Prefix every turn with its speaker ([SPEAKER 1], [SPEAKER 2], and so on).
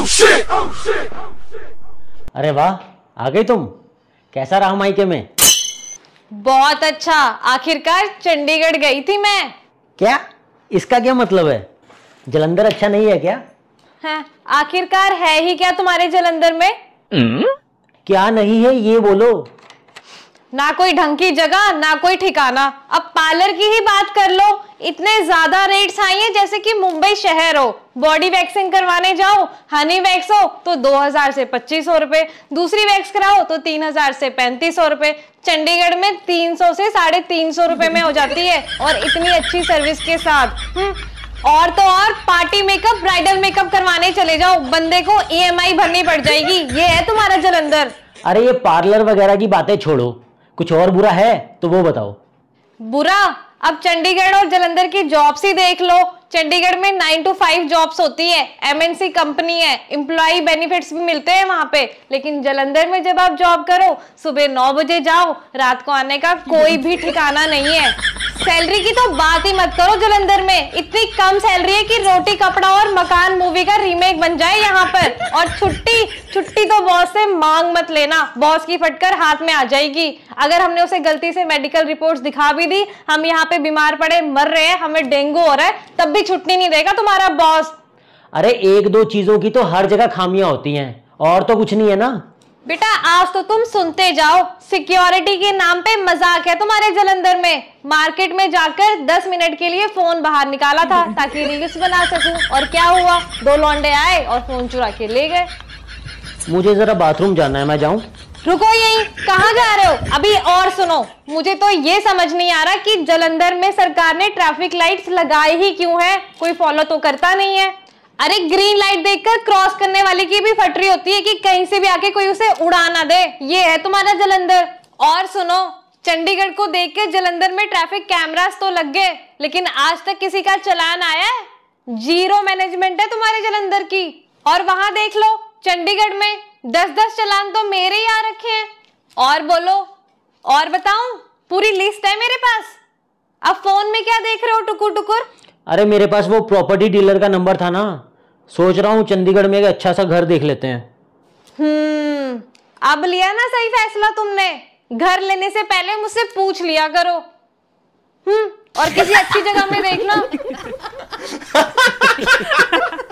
[SPEAKER 1] अरे वाह आ गई तुम कैसा रहा माइके में
[SPEAKER 2] बहुत अच्छा आखिरकार चंडीगढ़ गई थी मैं
[SPEAKER 1] क्या इसका क्या मतलब है जलंधर अच्छा नहीं है क्या
[SPEAKER 2] हाँ, आखिरकार है ही क्या तुम्हारे जलंधर में
[SPEAKER 1] हम्म? क्या नहीं है ये बोलो
[SPEAKER 2] ना कोई ढंग की जगह ना कोई ठिकाना अब पार्लर की ही बात कर लो इतने ज्यादा रेट्स आई हैं जैसे कि मुंबई शहर हो बॉडी वैक्सिंग करवाने जाओ हनी वैक्स हो तो 2000 से पच्चीस सौ दूसरी वैक्स कराओ तो 3000 से पैंतीस सौ रुपये चंडीगढ़ में 300 से साढ़े तीन सौ रुपये में हो जाती है और इतनी अच्छी सर्विस के साथ हुँ? हम्म, और तो और पार्टी मेकअप ब्राइडल मेकअप करवाने चले जाओ बंदे को ई e भरनी पड़ जाएगी ये है तुम्हारा जलंधर
[SPEAKER 1] अरे ये पार्लर वगैरह की बातें छोड़ो कुछ और बुरा है तो वो बताओ
[SPEAKER 2] बुरा अब चंडीगढ़ और जलंधर की जॉब्स ही देख लो चंडीगढ़ में नाइन टू फाइव जॉब्स होती है एमएनसी कंपनी है इम्प्लॉय बेनिफिट्स भी मिलते हैं वहां पे लेकिन जलंधर में जब आप जॉब करो सुबह नौ बजे जाओ रात को आने का कोई भी ठिकाना नहीं है सैलरी की तो बात ही मत करो जलंधर में इतनी कम सैलरी है कि रोटी कपड़ा और मकान मूवी का रीमेक बन जाए यहाँ पर और छुट्टी छुट्टी तो बॉस से मांग मत लेना बॉस की फटकर हाथ में आ जाएगी अगर हमने उसे गलती से मेडिकल रिपोर्ट्स दिखा भी दी हम यहाँ पे बीमार पड़े मर रहे हैं हमें डेंगू हो रहा है तब भी छुट्टी नहीं देगा तुम्हारा बॉस
[SPEAKER 1] अरे एक दो चीजों की तो हर जगह खामियां होती है और तो कुछ नहीं है ना
[SPEAKER 2] बेटा आज तो तुम सुनते जाओ सिक्योरिटी के नाम पे मजाक है तुम्हारे जलंधर में मार्केट में जाकर 10 मिनट के लिए फोन बाहर निकाला था ताकि रील्स बना सकूं और क्या हुआ दो लौंडे आए और फोन चुरा के ले गए
[SPEAKER 1] मुझे जरा बाथरूम जाना है मैं जाऊं
[SPEAKER 2] रुको यही कहाँ जा रहे हो अभी और सुनो मुझे तो ये समझ नहीं आ रहा कि जलंधर में सरकार ने ट्रैफिक लाइट्स लगाए ही क्यों है कोई फॉलो तो करता नहीं है अरे ग्रीन लाइट देखकर क्रॉस करने वाले की भी फटरी होती है कि कहीं से भी आके कोई उसे उड़ा ना दे ये है तुम्हारा जलंधर और सुनो चंडीगढ़ को देख के जलंधर में ट्रैफिक कैमरास तो लग गए लेकिन आज तक किसी का चलान आया है जीरो मैनेजमेंट है तुम्हारे जलंधर की और वहां देख लो चंडीगढ़ में दस दस चलान तो मेरे ही आ रखे हैं और बोलो और बताऊं पूरी लिस्ट है मेरे पास अब फोन में क्या देख रहे हो टुकुर टुकुर
[SPEAKER 1] अरे मेरे पास वो प्रॉपर्टी डीलर का नंबर था ना सोच रहा हूँ चंडीगढ़ में एक अच्छा सा घर देख लेते हैं
[SPEAKER 2] हम्म अब लिया ना सही फैसला तुमने घर लेने से पहले मुझसे पूछ लिया करो हम्म और किसी अच्छी जगह में
[SPEAKER 1] देखना